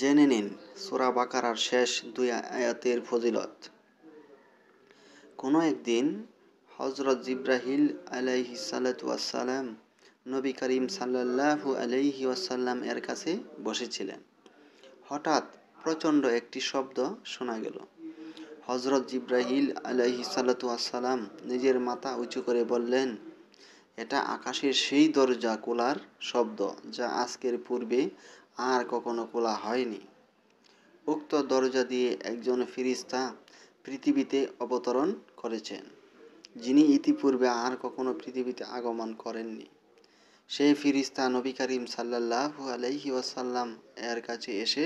জেনে নিন সোরা বাকারার শেষ দুই আয়াতের ফজিলত কোনো একদিন হজরত জিব্রাহিল আলাইহি সালাতাম নবী করিম সাল্লাহু আলাইহি ওয়াসাল্লাম এর কাছে বসেছিলেন হঠাৎ প্রচণ্ড একটি শব্দ শোনা গেল হজরত জিব্রাহিল আলাইহি সালাতাম নিজের মাথা উঁচু করে বললেন এটা আকাশের সেই দরজা খোলার শব্দ যা আজকের পূর্বে আর কখনো খোলা হয়নি উক্ত দরজা দিয়ে একজন ফিরিস্তা পৃথিবীতে অবতরণ করেছেন যিনি ইতিপূর্বে আর কখনো পৃথিবীতে আগমন করেননি সেই ফিরিস্তা নবী করিম সাল্লাহু আলহি ওয়াসাল্লাম এর কাছে এসে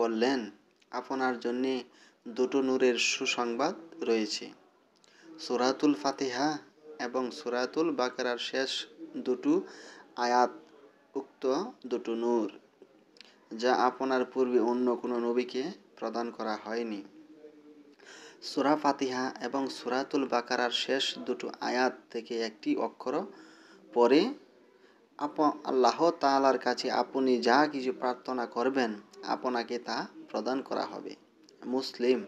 বললেন আপনার জন্যে দুটো নূরের সুসংবাদ রয়েছে সুরাতুল ফাতিহা এবং সুরাতুল বাকারার শেষ দুটো আয়াত উক্ত দুটো নূর যা আপনার পূর্বে অন্য কোনো নবীকে প্রদান করা হয়নি সুরা ফাতিহা এবং সুরাতুল বাকারার শেষ দুটো আয়াত থেকে একটি অক্ষর পরে আপ আল্লাহ তালার কাছে আপনি যা কিছু প্রার্থনা করবেন আপনাকে তা প্রদান করা হবে মুসলিম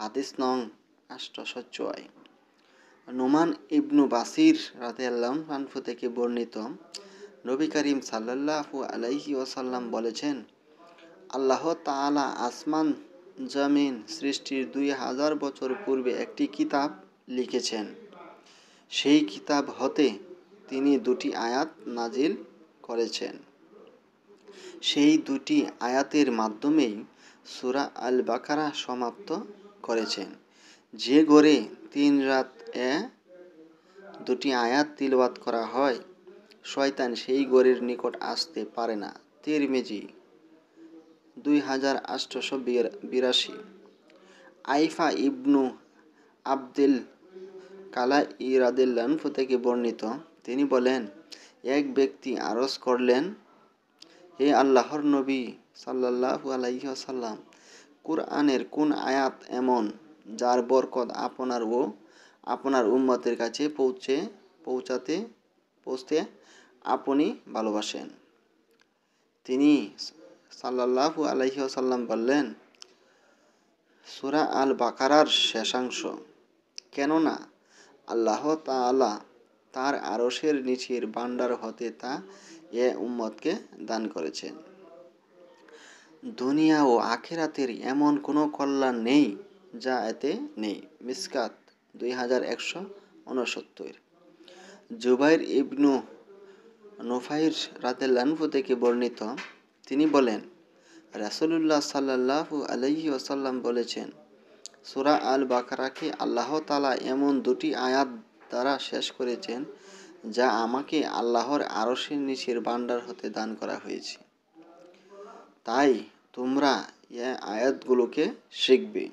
হাদিস নং আষ্টশো চয় নোমান ইবনু বাসির রাতে আল্লাহ থেকে বর্ণিত নবী করিম সাল্লাহু আলাইহি ওসাল্লাম বলেছেন আল্লাহ তালা আসমান জমিন সৃষ্টির দুই হাজার বছর পূর্বে একটি কিতাব লিখেছেন সেই কিতাব হতে তিনি দুটি আয়াত নাজিল করেছেন সেই দুটি আয়াতের মাধ্যমেই সুরা আল বাকারা সমাপ্ত করেছেন যে ঘরে তিন রাত এ দুটি আয়াত তিলবাত করা হয় শয়তান সেই গরের নিকট আসতে পারে না মেজি দুই হাজার আটশোশো বিরাশি আইফা ইবনু আবদুল কালা ইরাদিল্লানফ থেকে বর্ণিত তিনি বলেন এক ব্যক্তি আরস করলেন হে আল্লাহর নবী সাল্লাহু আলাইসাল্লাম কুরআনের কোন আয়াত এমন যার বরকত আপনার ও আপনার উম্মতের কাছে পৌঁছে পৌঁছাতে পৌঁছতে আপনি ভালোবাসেন তিনি সাল্লাহু আলহি আসাল্লাম বললেন সুরা আল বাকারার শেষাংশ কেননা আল্লাহ তালা তার আরসের নিচের বান্ডার হতে তা এ উম্মতকে দান করেছেন দুনিয়া ও আখেরাতের এমন কোনো কল্যাণ নেই যা এতে নেই মিসকাত দুই হাজার একশো উনসত্তর জুবাইর ইবনু নোফাইর রাতে লানফু থেকে বর্ণিত তিনি বলেন রাসুলুল্লাহ সাল্লাহ আলহি ওসাল্লাম বলেছেন সুরা আল বাকারাকে আল্লাহ তালা এমন দুটি আয়াত দ্বারা শেষ করেছেন যা আমাকে আল্লাহর আরশের নিচের বান্ডার হতে দান করা হয়েছে তাই তোমরা এ আয়াতগুলোকে শিখবে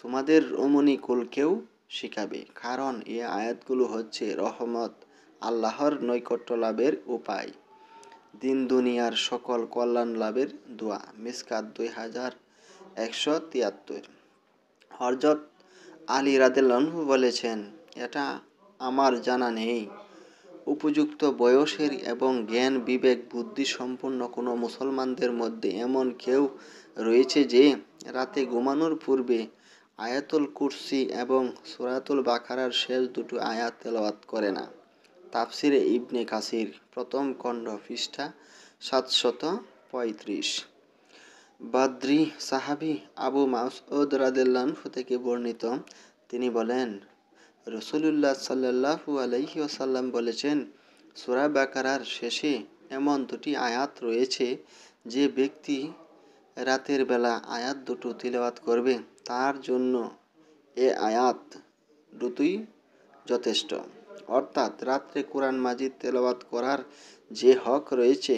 তোমাদের রমণী কুলকেও শেখাবে কারণ এ আয়াতগুলো হচ্ছে রহমত আল্লাহর নৈকট্য লাভের উপায় দিন দুনিয়ার সকল কল্যাণ লাভের দোয়া মিসকাত দুই হাজার একশো তিয়াত্তর হরজত আলী রাদেলহু বলেছেন এটা আমার জানা নেই উপযুক্ত বয়সের এবং জ্ঞান বিবেক বুদ্ধি সম্পন্ন কোনো মুসলমানদের মধ্যে এমন কেউ রয়েছে যে রাতে ঘুমানোর পূর্বে আয়াতুল কুরসি এবং সুরাতুল বাখারার শেষ দুটো আয়াত তেলওয়াত করে না তাফসিরে ইবনে কাসির প্রথম খণ্ড পৃষ্ঠা সাতশত পঁয়ত্রিশ বাদ্রি সাহাবি আবু মাসউদ রাদেল্লানহু থেকে বর্ণিত তিনি বলেন রসুলুল্লাহ সাল্লাহু আলহি ওসাল্লাম বলেছেন সুরা বাকারার শেষে এমন দুটি আয়াত রয়েছে যে ব্যক্তি রাতের বেলা আয়াত দুটো তিলবাত করবে তার জন্য এ আয়াত দুটোই যথেষ্ট অর্থাৎ রাত্রে কোরআন মাজিদ তেলাওয়াত করার যে হক রয়েছে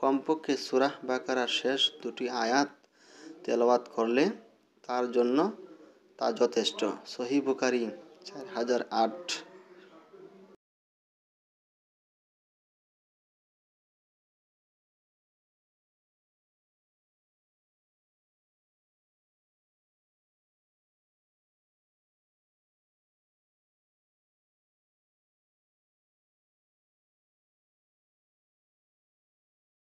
কমপক্ষে সুরাহ বাকারার শেষ দুটি আয়াত তেলাওয়াত করলে তার জন্য তা যথেষ্ট সহি বুকারি চার হাজার আট